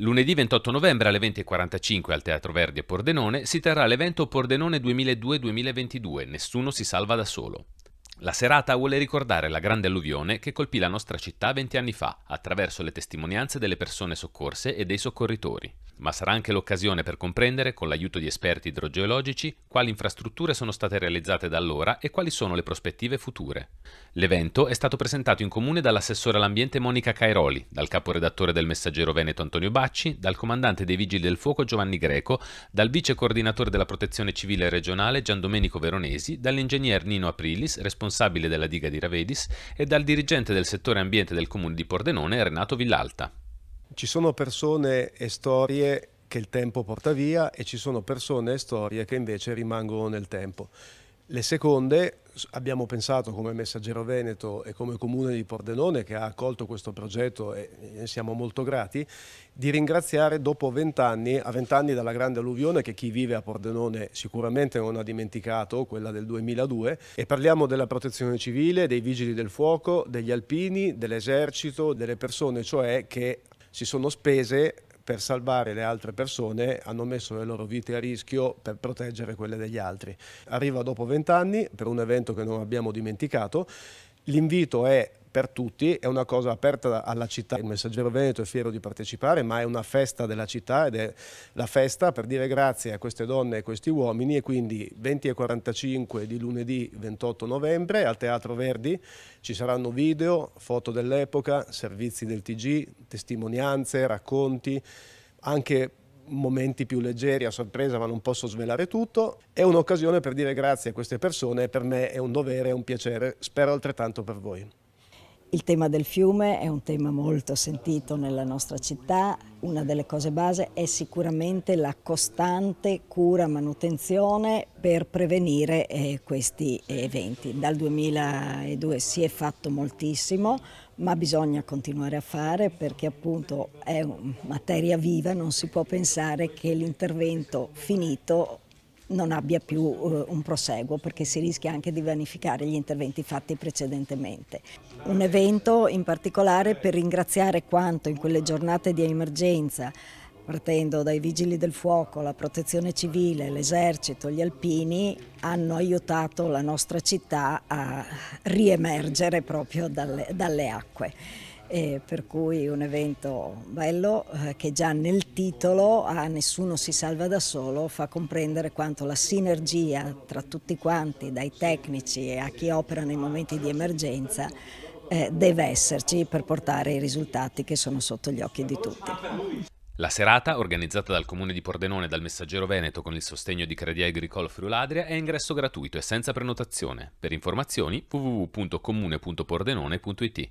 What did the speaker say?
Lunedì 28 novembre alle 20.45 al Teatro Verdi a Pordenone si terrà l'evento Pordenone 2002-2022, Nessuno si salva da solo. La serata vuole ricordare la grande alluvione che colpì la nostra città 20 anni fa, attraverso le testimonianze delle persone soccorse e dei soccorritori. Ma sarà anche l'occasione per comprendere, con l'aiuto di esperti idrogeologici, quali infrastrutture sono state realizzate da allora e quali sono le prospettive future. L'evento è stato presentato in comune dall'assessore all'ambiente Monica Cairoli, dal caporedattore del Messaggero Veneto Antonio Bacci, dal comandante dei Vigili del Fuoco Giovanni Greco, dal vice coordinatore della Protezione Civile regionale Gian Domenico Veronesi, dall'ingegner Nino Aprilis, responsabile responsabile della diga di Ravedis, e dal dirigente del settore ambiente del comune di Pordenone, Renato Villalta. Ci sono persone e storie che il tempo porta via e ci sono persone e storie che invece rimangono nel tempo. Le seconde abbiamo pensato come Messaggero Veneto e come Comune di Pordenone che ha accolto questo progetto e ne siamo molto grati, di ringraziare dopo vent'anni, a vent'anni dalla grande alluvione che chi vive a Pordenone sicuramente non ha dimenticato, quella del 2002, e parliamo della protezione civile, dei vigili del fuoco, degli alpini, dell'esercito, delle persone cioè che si sono spese per salvare le altre persone hanno messo le loro vite a rischio per proteggere quelle degli altri. Arriva dopo vent'anni per un evento che non abbiamo dimenticato. L'invito è per tutti, è una cosa aperta alla città. Il Messaggero Veneto è fiero di partecipare, ma è una festa della città ed è la festa per dire grazie a queste donne e a questi uomini e quindi 20 e 45 di lunedì 28 novembre al Teatro Verdi ci saranno video, foto dell'epoca, servizi del TG, testimonianze, racconti, anche momenti più leggeri a sorpresa, ma non posso svelare tutto. È un'occasione per dire grazie a queste persone per me è un dovere, è un piacere, spero altrettanto per voi. Il tema del fiume è un tema molto sentito nella nostra città, una delle cose base è sicuramente la costante cura manutenzione per prevenire eh, questi eventi. Dal 2002 si è fatto moltissimo, ma bisogna continuare a fare perché appunto è materia viva, non si può pensare che l'intervento finito non abbia più eh, un proseguo perché si rischia anche di vanificare gli interventi fatti precedentemente. Un evento in particolare per ringraziare quanto in quelle giornate di emergenza partendo dai vigili del fuoco, la protezione civile, l'esercito, gli alpini, hanno aiutato la nostra città a riemergere proprio dalle, dalle acque. Eh, per cui un evento bello eh, che già nel titolo a Nessuno si salva da solo fa comprendere quanto la sinergia tra tutti quanti, dai tecnici a chi opera nei momenti di emergenza, eh, deve esserci per portare i risultati che sono sotto gli occhi di tutti. La serata, organizzata dal Comune di Pordenone e dal Messaggero Veneto con il sostegno di Credit Agricole Friuladria, è ingresso gratuito e senza prenotazione. Per informazioni www.comune.pordenone.it